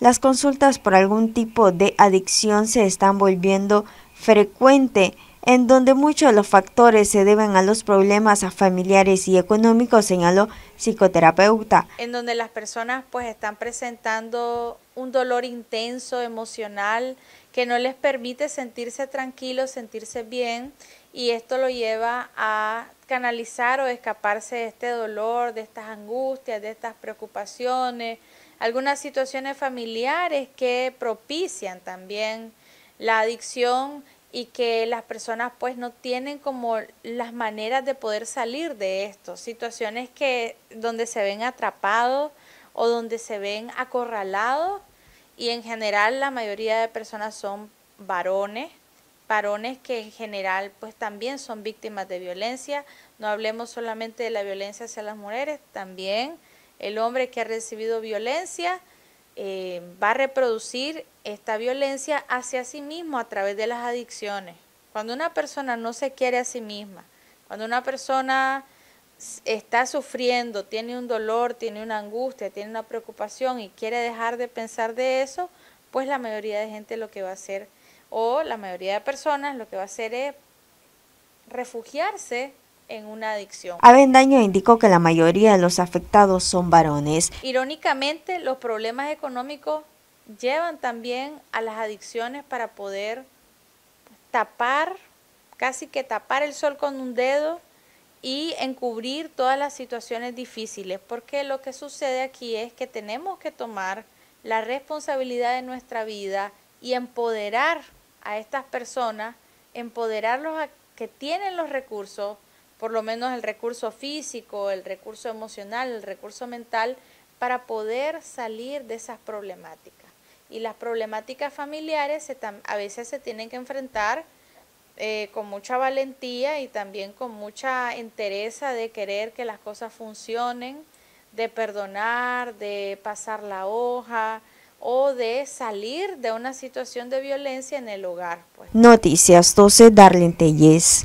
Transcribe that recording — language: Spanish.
Las consultas por algún tipo de adicción se están volviendo frecuente, en donde muchos de los factores se deben a los problemas familiares y económicos, señaló psicoterapeuta. En donde las personas pues están presentando un dolor intenso, emocional, que no les permite sentirse tranquilos, sentirse bien y esto lo lleva a canalizar o escaparse de este dolor, de estas angustias, de estas preocupaciones, algunas situaciones familiares que propician también la adicción y que las personas pues no tienen como las maneras de poder salir de esto, situaciones que donde se ven atrapados o donde se ven acorralados y en general la mayoría de personas son varones varones que en general pues también son víctimas de violencia. No hablemos solamente de la violencia hacia las mujeres, también el hombre que ha recibido violencia eh, va a reproducir esta violencia hacia sí mismo a través de las adicciones. Cuando una persona no se quiere a sí misma, cuando una persona está sufriendo, tiene un dolor, tiene una angustia, tiene una preocupación y quiere dejar de pensar de eso, pues la mayoría de gente lo que va a hacer o la mayoría de personas lo que va a hacer es refugiarse en una adicción. Avendaño indicó que la mayoría de los afectados son varones. Irónicamente, los problemas económicos llevan también a las adicciones para poder tapar, casi que tapar el sol con un dedo y encubrir todas las situaciones difíciles, porque lo que sucede aquí es que tenemos que tomar la responsabilidad de nuestra vida y empoderar a estas personas, empoderarlos a que tienen los recursos, por lo menos el recurso físico, el recurso emocional, el recurso mental, para poder salir de esas problemáticas. Y las problemáticas familiares a veces se tienen que enfrentar eh, con mucha valentía y también con mucha entereza de querer que las cosas funcionen, de perdonar, de pasar la hoja, o de salir de una situación de violencia en el hogar. Pues. Noticias 12, Darlene Telles.